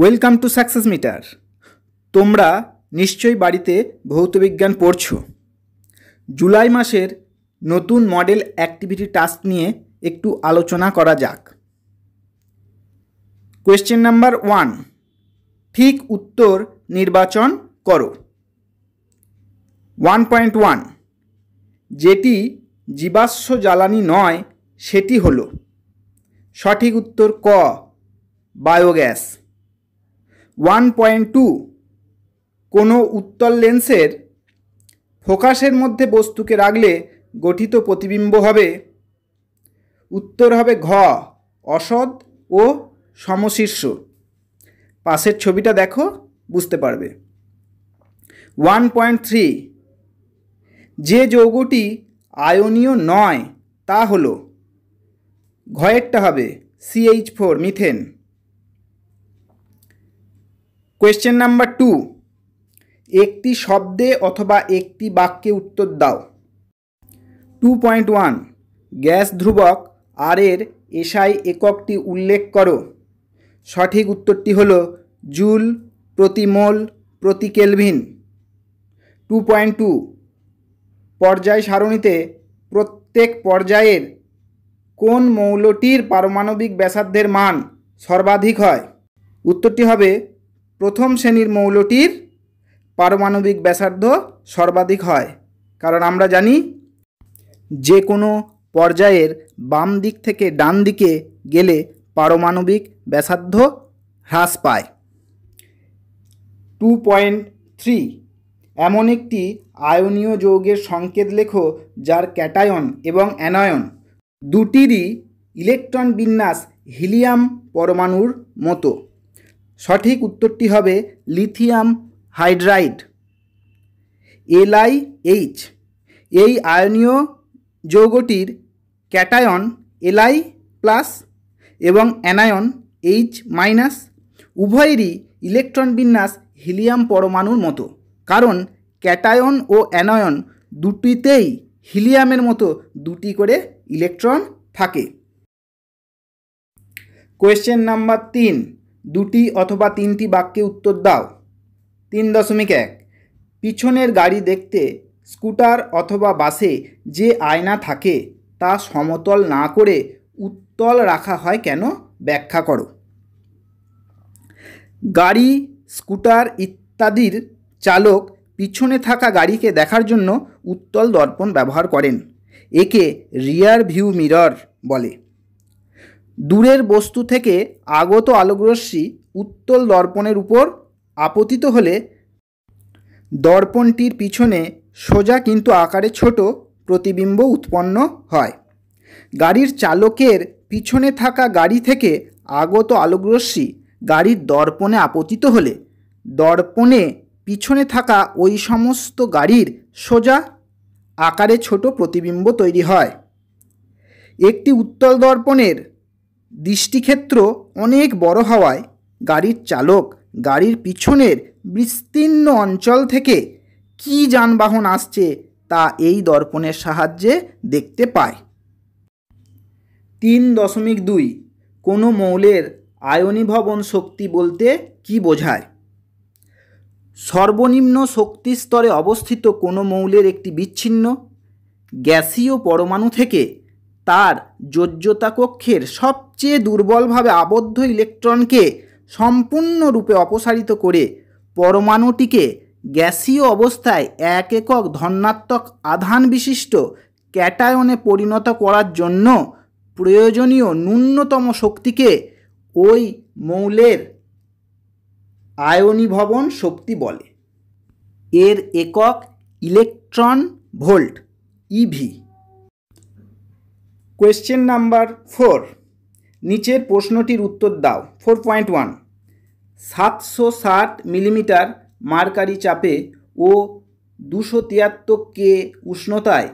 welcome to success metre তোমরা নিশ্চয়ই বাড়িতে ভৌতবিজ্ঞান পড়ছ জুলাই মাসের নতুন মডেল অ্যাক্টিভিটি টাস্ক নিয়ে একটু আলোচনা করা যাক কোয়েশ্চেন নাম্বার ওয়ান ঠিক উত্তর নির্বাচন করো ওয়ান পয়েন্ট ওয়ান যেটি জীবাশ্ম জ্বালানি নয় সেটি হলো সঠিক উত্তর ক বায়োগ্যাস ওয়ান পয়েন্ট টু কোনো উত্তল লেন্সের ফোকাসের মধ্যে বস্তুকে রাখলে গঠিত প্রতিবিম্ব হবে উত্তর হবে ঘ অসদ ও সমশীর্ষ পাশের ছবিটা দেখো বুঝতে পারবে ওয়ান পয়েন্ট থ্রি যে যৌগটি আয়নীয় নয় তা হলো ঘয়েরটা হবে CH four methane question number two একটি শব্দে অথবা একটি বাক্যে উত্তর দাও টু পয়েন্ট ওয়ান গ্যাস ধ্রুবক আর এর এসআই এককটি উল্লেখ করো সঠিক উত্তরটি হল জুল প্রতি মোল প্রতি কেলভিন টু পয়েন্ট টু পর্যায় সারণীতে প্রত্যেক পর্যায়ের কোন মৌলটির পারমাণবিক ব্যাসার্ধের মান সর্বাধিক হয় উত্তরটি হবে প্রথম শ্রেণীর মৌলটির পারমাণবিক ব্যাসার্ধ সর্বাধিক হয় কারণ আমরা জানি যে কোনো পর্যায়ের বাম দিক থেকে ডান দিকে গেলে পারমাণবিক ব্যাসার্ধ হ্রাস পায় টু পয়েন্ট থ্রি এমন একটি আয়নীয় যৌগের সংকেত লেখো যার ক্যাটায়ন এবং অ্যানায়ন দুটিরই ইলেকট্রন বিন্যাস হিলিয়াম পরমাণুর মতো সঠিক উত্তরটি হবে লিথিয়াম হাইড্রাইড এলআইএইচ এই আয়নীয় যৌগটির ক্যাটায়ন এলআই প্লাস এবং অ্যানায়ন এইচ মাইনাস উভয়েরই ইলেকট্রন বিন্যাস হিলিয়াম পরমাণুর মতো কারণ ক্যাটায়ন ও অ্যানায়ন দুটিতেই হিলিয়ামের মতো দুটি করে ইলেকট্রন থাকে কোয়েশ্চেন নাম্বার তিন দুটি অথবা তিনটি বাক্যে উত্তর দাও তিন দশমিক এক পিছনের গাড়ি দেখতে স্কুটার অথবা বাসে যে আয়না থাকে তা সমতল না করে উত্তল রাখা হয় কেন ব্যাখ্যা করো গাড়ি স্কুটার ইত্যাদির চালক পিছনে থাকা গাড়িকে দেখার জন্য উত্তল দর্পণ ব্যবহার করেন একে রিয়ার ভিউ মিরর বলে দূরের বস্তু থেকে আগত আলোকরশ্মি উত্তল দর্পণের উপর আপতিত হলে দর্পণটির পিছনে সোজা কিন্তু আকারে ছোট প্রতিবিম্ব উৎপন্ন হয় গাড়ির চালকের পিছনে থাকা গাড়ি থেকে আগত আলোকরশ্মি গাড়ির দর্পণে আপতিত হলে দর্পণে পিছনে থাকা ওই সমস্ত গাড়ির সোজা আকারে ছোট প্রতিবিম্ব তৈরি হয় একটি উত্তল দর্পণের দৃষ্টিক্ষেত্র অনেক বড় হওয়ায় গাড়ির চালক গাড়ির পিছনের বিস্তীর্ণ অঞ্চল থেকে কি যানবাহন আসছে তা এই দর্পণের সাহায্যে দেখতে পায় তিন দশমিক দুই কোনো মৌলের আয়নীভবন শক্তি বলতে কি বোঝায় সর্বনিম্ন শক্তি স্তরে অবস্থিত কোনো মৌলের একটি বিচ্ছিন্ন গ্যাসীয় পরমাণু থেকে তার যোজ্যতা কক্ষের সবচেয়ে দুর্বলভাবে আবদ্ধ ইলেকট্রনকে সম্পূর্ণরূপে অপসারিত করে পরমাণুটিকে গ্যাসীয় অবস্থায় এক একক ধন্যাত্মক আধান বিশিষ্ট ক্যাটায়নে পরিণত করার জন্য প্রয়োজনীয় ন্যূনতম শক্তিকে ওই মৌলের আয়নীভবন শক্তি বলে এর একক electron volt eV e question number four নিচের প্রশ্নটির উত্তর দাও ফোর পয়েন্ট ওয়ান সাতশো ষাট মিলিমিটার মার্কারি চাপে ও দুশো তিয়াত্তর কে উষ্ণতায়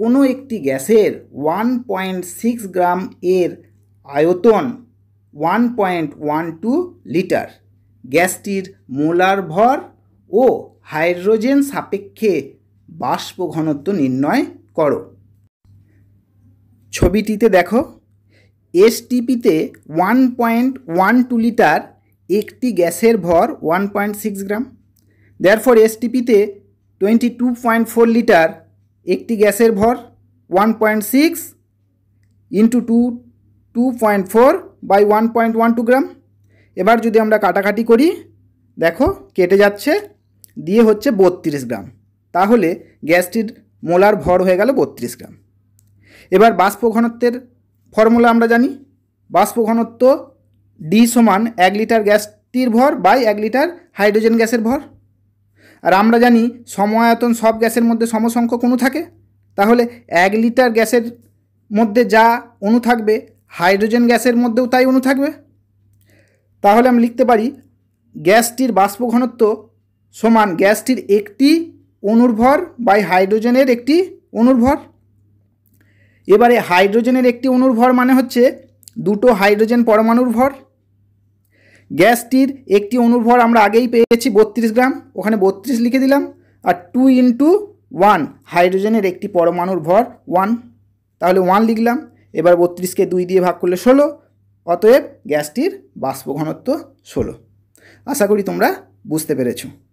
কোনো একটি গ্যাসের ওয়ান পয়েন্ট সিক্স গ্রাম এর আয়তন one point one two litre গ্যাসটির মোলার ভর ও হাইড্রোজেন সাপেক্ষে বাষ্প ঘনত্ব নির্ণয় করো ছবিটিতে দেখো এসটিপিতে one point one two litre একটি গ্যাসের ভর one point six gram for এসটিপিতে twenty two point four litre একটি গ্যাসের ভর one point six into two two point four by one point one two gram এবার যদি আমরা কাটাকাটি করি দেখো কেটে যাচ্ছে দিয়ে হচ্ছে বত্রিশ গ্রাম তাহলে গ্যাসটির মোলার ভর হয়ে গেল বত্রিশ গ্রাম এবার বাষ্প ঘনত্বের ফর্মুলা আমরা জানি বাষ্প ঘনত্ব ডি সমান এক লিটার গ্যাসটির ভর বাই এক লিটার হাইড্রোজেন গ্যাসের ভর আর আমরা জানি সময়তন সব গ্যাসের মধ্যে সমসংখ্যক অণু থাকে তাহলে এক লিটার গ্যাসের মধ্যে যা অণু থাকবে হাইড্রোজেন গ্যাসের মধ্যেও তাই অণু থাকবে তাহলে আমি লিখতে পারি গ্যাসটির বাষ্প ঘনত্ব সমান গ্যাসটির একটি অনুর্ভর বাই হাইড্রোজেনের একটি অনুর্ভর এবারে হাইড্রোজেনের একটি অণুর ভর মানে হচ্ছে দুটো হাইড্রোজেন পরমাণুর ভর গ্যাসটির একটি অণুর ভর আমরা আগেই পেয়েছি বত্রিশ গ্রাম ওখানে বত্রিশ লিখে দিলাম আর টু ইন্টু ওয়ান হাইড্রোজেনের একটি পরমাণুর ভর ওয়ান তাহলে ওয়ান লিখলাম এবার বত্রিশকে দুই দিয়ে ভাগ করলে ষোলো অতএব গ্যাসটির বাষ্প ঘনত্ব ষোলো আশা করি তোমরা বুঝতে পেরেছো